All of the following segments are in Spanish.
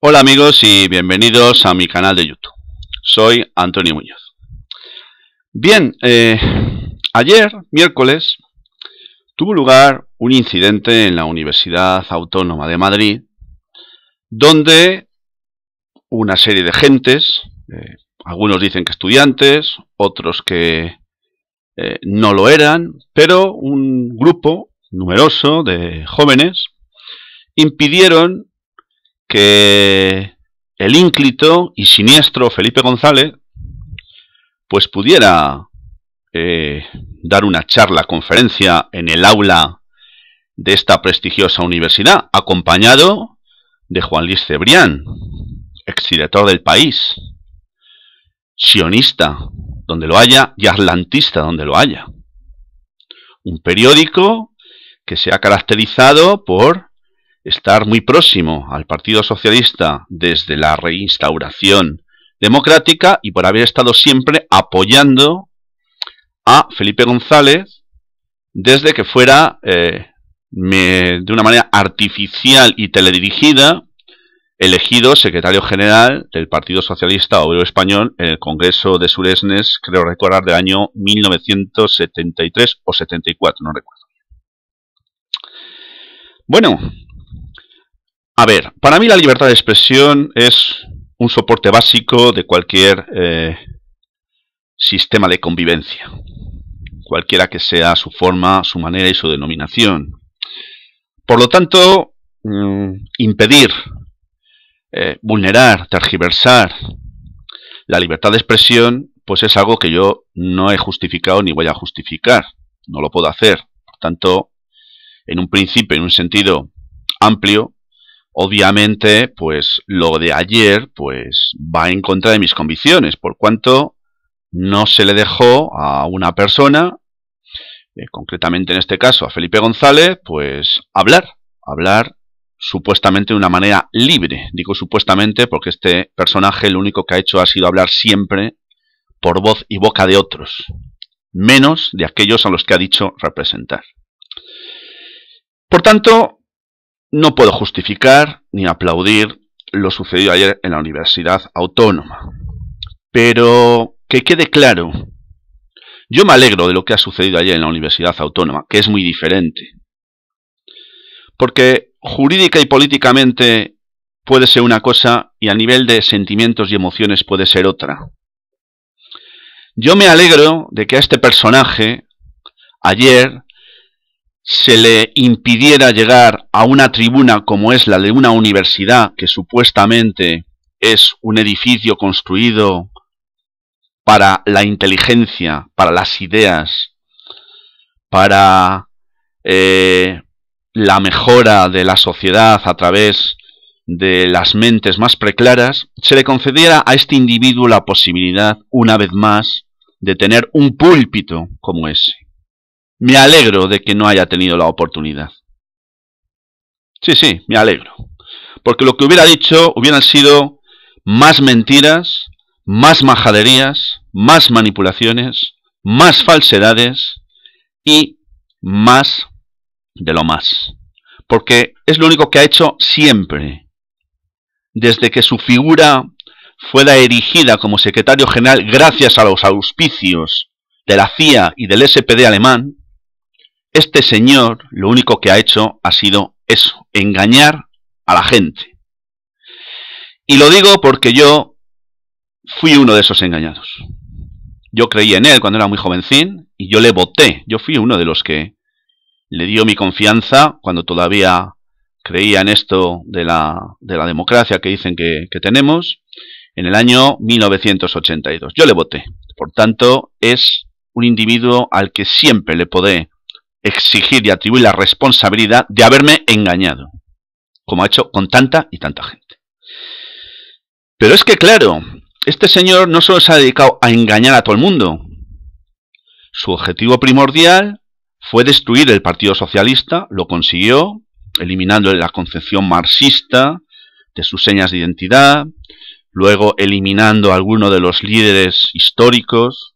Hola amigos y bienvenidos a mi canal de YouTube. Soy Antonio Muñoz. Bien, eh, ayer, miércoles, tuvo lugar un incidente en la Universidad Autónoma de Madrid, donde una serie de gentes, eh, algunos dicen que estudiantes, otros que eh, no lo eran, pero un grupo numeroso de jóvenes impidieron que el ínclito y siniestro Felipe González pues pudiera eh, dar una charla, conferencia en el aula de esta prestigiosa universidad, acompañado de Juan Luis Cebrián, exdirector del país, sionista, donde lo haya, y atlantista, donde lo haya. Un periódico que se ha caracterizado por estar muy próximo al Partido Socialista desde la reinstauración democrática y por haber estado siempre apoyando a Felipe González desde que fuera eh, de una manera artificial y teledirigida elegido secretario general del Partido Socialista Obrero Español en el Congreso de Suresnes, creo recordar, del año 1973 o 74, no recuerdo. Bueno, a ver, para mí la libertad de expresión es un soporte básico de cualquier eh, sistema de convivencia, cualquiera que sea su forma, su manera y su denominación. Por lo tanto, mm, impedir, eh, vulnerar, tergiversar la libertad de expresión, pues es algo que yo no he justificado ni voy a justificar, no lo puedo hacer. Por tanto, en un principio, en un sentido amplio, Obviamente, pues lo de ayer pues va en contra de mis convicciones, por cuanto no se le dejó a una persona, eh, concretamente en este caso a Felipe González, pues hablar, hablar supuestamente de una manera libre. Digo supuestamente porque este personaje lo único que ha hecho ha sido hablar siempre por voz y boca de otros, menos de aquellos a los que ha dicho representar. Por tanto, no puedo justificar ni aplaudir lo sucedido ayer en la Universidad Autónoma. Pero que quede claro, yo me alegro de lo que ha sucedido ayer en la Universidad Autónoma, que es muy diferente. Porque jurídica y políticamente puede ser una cosa y a nivel de sentimientos y emociones puede ser otra. Yo me alegro de que a este personaje ayer se le impidiera llegar a una tribuna como es la de una universidad, que supuestamente es un edificio construido para la inteligencia, para las ideas, para eh, la mejora de la sociedad a través de las mentes más preclaras, se le concediera a este individuo la posibilidad, una vez más, de tener un púlpito como ese. Me alegro de que no haya tenido la oportunidad. Sí, sí, me alegro. Porque lo que hubiera dicho hubieran sido más mentiras, más majaderías, más manipulaciones, más falsedades y más de lo más. Porque es lo único que ha hecho siempre. Desde que su figura fuera erigida como secretario general gracias a los auspicios de la CIA y del SPD alemán, este señor lo único que ha hecho ha sido eso, engañar a la gente. Y lo digo porque yo fui uno de esos engañados. Yo creí en él cuando era muy jovencín y yo le voté. Yo fui uno de los que le dio mi confianza cuando todavía creía en esto de la, democracia que dicen que, que tenemos en el año 1982. Yo le voté. Por tanto, es un individuo al que siempre le podré exigir y atribuir la responsabilidad de haberme engañado, como ha hecho con tanta y tanta gente. Pero es que claro, este señor no solo se ha dedicado a engañar a todo el mundo, su objetivo primordial fue destruir el Partido Socialista, lo consiguió, eliminando la concepción marxista de sus señas de identidad, luego eliminando a algunos de los líderes históricos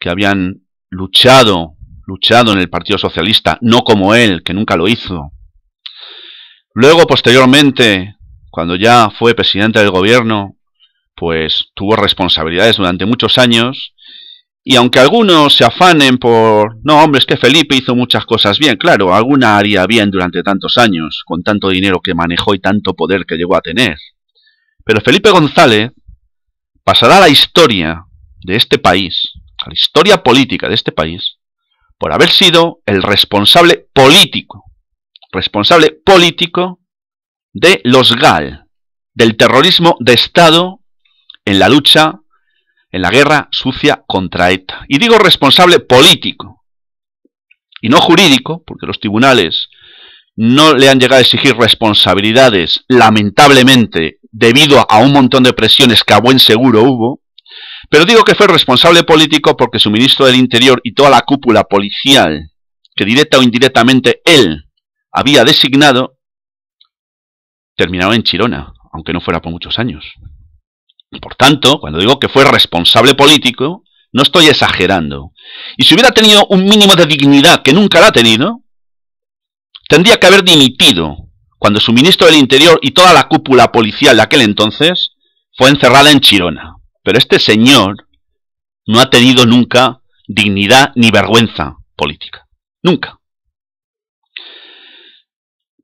que habían luchado luchado en el Partido Socialista, no como él, que nunca lo hizo. Luego, posteriormente, cuando ya fue presidente del gobierno, pues tuvo responsabilidades durante muchos años, y aunque algunos se afanen por, no, hombre, es que Felipe hizo muchas cosas bien, claro, alguna haría bien durante tantos años, con tanto dinero que manejó y tanto poder que llegó a tener. Pero Felipe González pasará a la historia de este país, a la historia política de este país, por haber sido el responsable político, responsable político de los GAL, del terrorismo de Estado en la lucha, en la guerra sucia contra ETA. Y digo responsable político, y no jurídico, porque los tribunales no le han llegado a exigir responsabilidades, lamentablemente, debido a un montón de presiones que a buen seguro hubo, pero digo que fue responsable político porque su ministro del Interior y toda la cúpula policial, que directa o indirectamente él había designado, terminaba en Chirona, aunque no fuera por muchos años. Por tanto, cuando digo que fue responsable político, no estoy exagerando. Y si hubiera tenido un mínimo de dignidad que nunca la ha tenido, tendría que haber dimitido cuando su ministro del Interior y toda la cúpula policial de aquel entonces fue encerrada en Chirona. Pero este señor no ha tenido nunca dignidad ni vergüenza política. Nunca.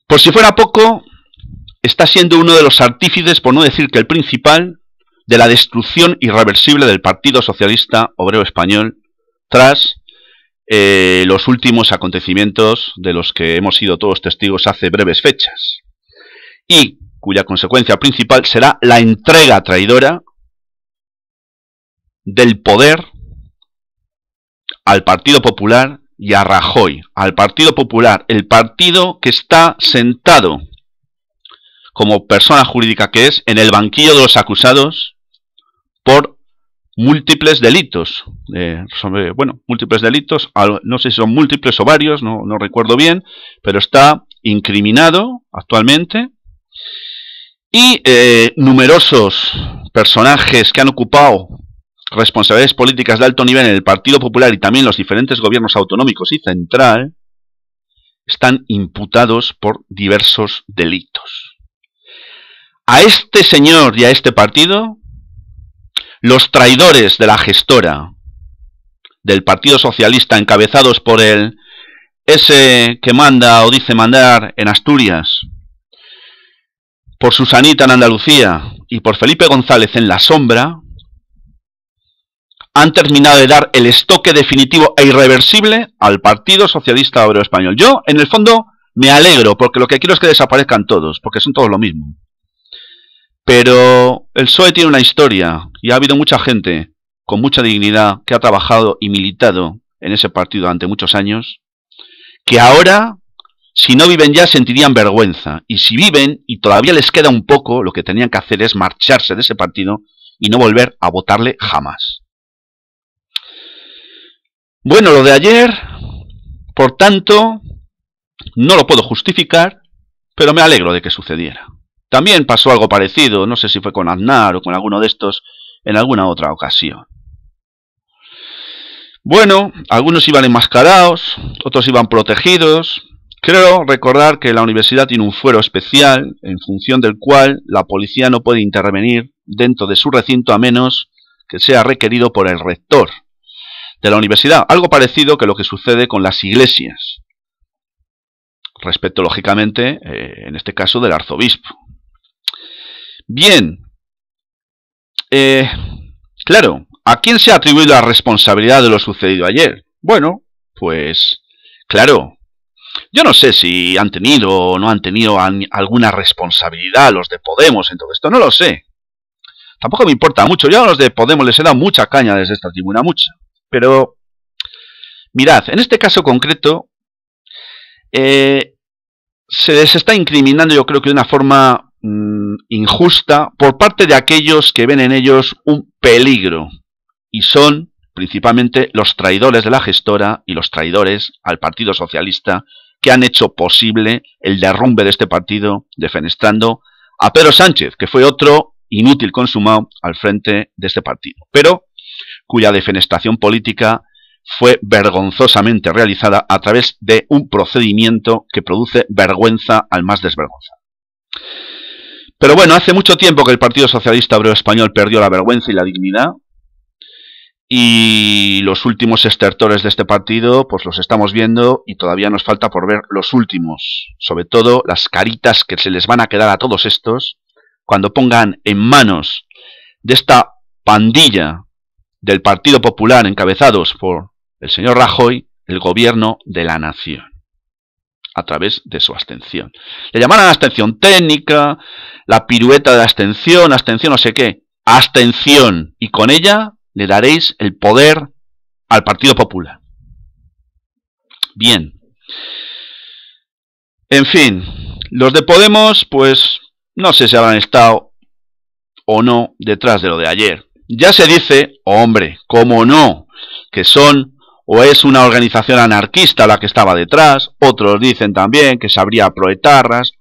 Por si fuera poco, está siendo uno de los artífices, por no decir que el principal, de la destrucción irreversible del Partido Socialista Obrero Español tras eh, los últimos acontecimientos de los que hemos sido todos testigos hace breves fechas y cuya consecuencia principal será la entrega traidora del poder al Partido Popular y a Rajoy, al Partido Popular, el partido que está sentado como persona jurídica que es en el banquillo de los acusados por múltiples delitos. Eh, eh, bueno, múltiples delitos, no sé si son múltiples o varios, no, recuerdo bien, pero está incriminado actualmente. Y eh, numerosos personajes que han ocupado responsabilidades políticas de alto nivel en el Partido Popular y también los diferentes gobiernos autonómicos y central, están imputados por diversos delitos. A este señor y a este partido, los traidores de la gestora del Partido Socialista encabezados por el ese que manda o dice mandar en Asturias, por Susanita en Andalucía y por Felipe González en la sombra, han terminado de dar el estoque definitivo e irreversible al Partido Socialista Obrero Español. Yo, en el fondo, me alegro, porque lo que quiero es que desaparezcan todos, porque son todos lo mismo. Pero el PSOE tiene una historia, y ha habido mucha gente con mucha dignidad que ha trabajado y militado en ese partido durante muchos años, que ahora, si no viven ya, sentirían vergüenza. Y si viven y todavía les queda un poco, lo que tenían que hacer es marcharse de ese partido y no volver a votarle jamás. Bueno, lo de ayer, por tanto, no lo puedo justificar, pero me alegro de que sucediera. También pasó algo parecido, no sé si fue con Aznar o con alguno de estos, en alguna otra ocasión. Bueno, algunos iban enmascarados, otros iban protegidos. Creo recordar que la universidad tiene un fuero especial en función del cual la policía no puede intervenir dentro de su recinto a menos que sea requerido por el rector de la universidad. Algo parecido que lo que sucede con las iglesias. Respecto, lógicamente, eh, en este caso, del arzobispo. Bien. Eh, claro, ¿a quién se ha atribuido la responsabilidad de lo sucedido ayer? Bueno, pues, claro, yo no sé si han tenido o no han tenido alguna responsabilidad los de Podemos en todo esto, no lo sé. Tampoco me importa mucho, yo a los de Podemos les he dado mucha caña desde esta tribuna, mucha. Pero mirad, en este caso concreto eh, se les está incriminando yo creo que de una forma mm, injusta por parte de aquellos que ven en ellos un peligro y son principalmente los traidores de la gestora y los traidores al Partido Socialista que han hecho posible el derrumbe de este partido defenestrando a Pedro Sánchez, que fue otro inútil consumado al frente de este partido. Pero cuya defenestación política fue vergonzosamente realizada a través de un procedimiento que produce vergüenza al más desvergonzado. Pero bueno, hace mucho tiempo que el Partido Socialista Obrero Español perdió la vergüenza y la dignidad, y los últimos estertores de este partido, pues los estamos viendo y todavía nos falta por ver los últimos. Sobre todo las caritas que se les van a quedar a todos estos cuando pongan en manos de esta pandilla del Partido Popular encabezados por el señor Rajoy el gobierno de la nación a través de su abstención. Le llamarán abstención técnica, la pirueta de abstención, abstención no sé qué, abstención, y con ella le daréis el poder al Partido Popular. Bien. En fin, los de Podemos, pues no sé si habrán estado o no detrás de lo de ayer. Ya se dice, oh, hombre, cómo no, que son o es una organización anarquista la que estaba detrás, otros dicen también que sabría proetarras.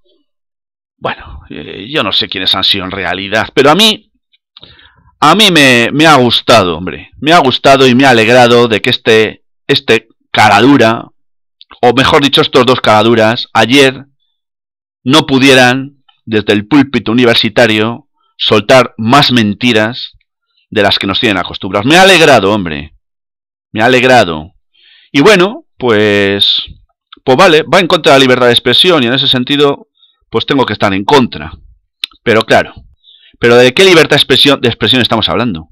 Bueno, eh, yo no sé quiénes han sido en realidad, pero a mí, a mí me, me, ha gustado, hombre, me ha gustado y me ha alegrado de que este, este caradura, o mejor dicho, estos dos caraduras, ayer no pudieran, desde el púlpito universitario, soltar más mentiras de las que nos tienen acostumbrados. Me ha alegrado, hombre. Me ha alegrado. Y bueno, pues... Pues vale, va en contra de la libertad de expresión y en ese sentido, pues tengo que estar en contra. Pero claro, ¿pero de qué libertad de expresión, estamos hablando?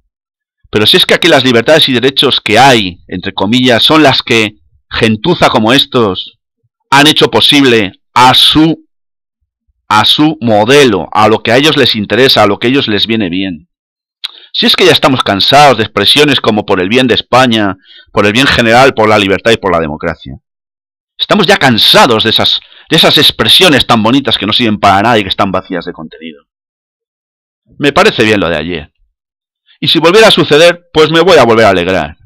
Pero si es que aquí las libertades y derechos que hay, entre comillas, son las que gentuza como estos han hecho posible a su a su modelo, a lo que a ellos les interesa, a lo que a ellos les viene bien. Si es que ya estamos cansados de expresiones como por el bien de España, por el bien general, por la libertad y por la democracia. Estamos ya cansados de esas, de esas expresiones tan bonitas que no sirven para nada y que están vacías de contenido. Me parece bien lo de ayer. Y si volviera a suceder, pues me voy a volver a alegrar.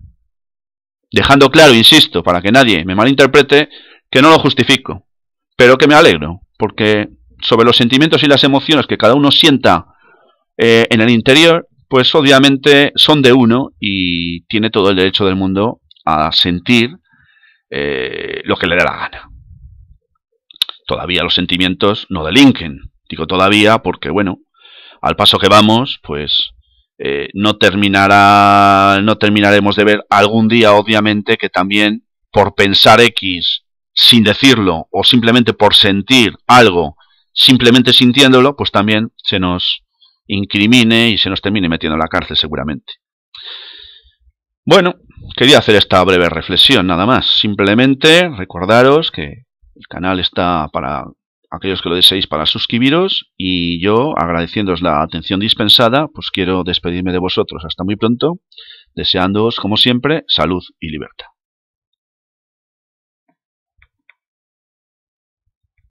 Dejando claro, insisto, para que nadie me malinterprete, que no lo justifico, pero que me alegro, porque sobre los sentimientos y las emociones que cada uno sienta eh, en el interior, pues obviamente son de uno y tiene todo el derecho del mundo a sentir eh, lo que le dé la gana. Todavía los sentimientos no delinquen. Digo todavía porque, bueno, al paso que vamos, pues eh, no terminará, no terminaremos de ver algún día, obviamente, que también por pensar X sin decirlo o simplemente por sentir algo, simplemente sintiéndolo, pues también se nos incrimine y se nos termine metiendo en la cárcel seguramente. Bueno, quería hacer esta breve reflexión nada más. Simplemente recordaros que el canal está para aquellos que lo deseéis para suscribiros y yo agradeciéndoos la atención dispensada, pues quiero despedirme de vosotros hasta muy pronto, deseándoos como siempre salud y libertad.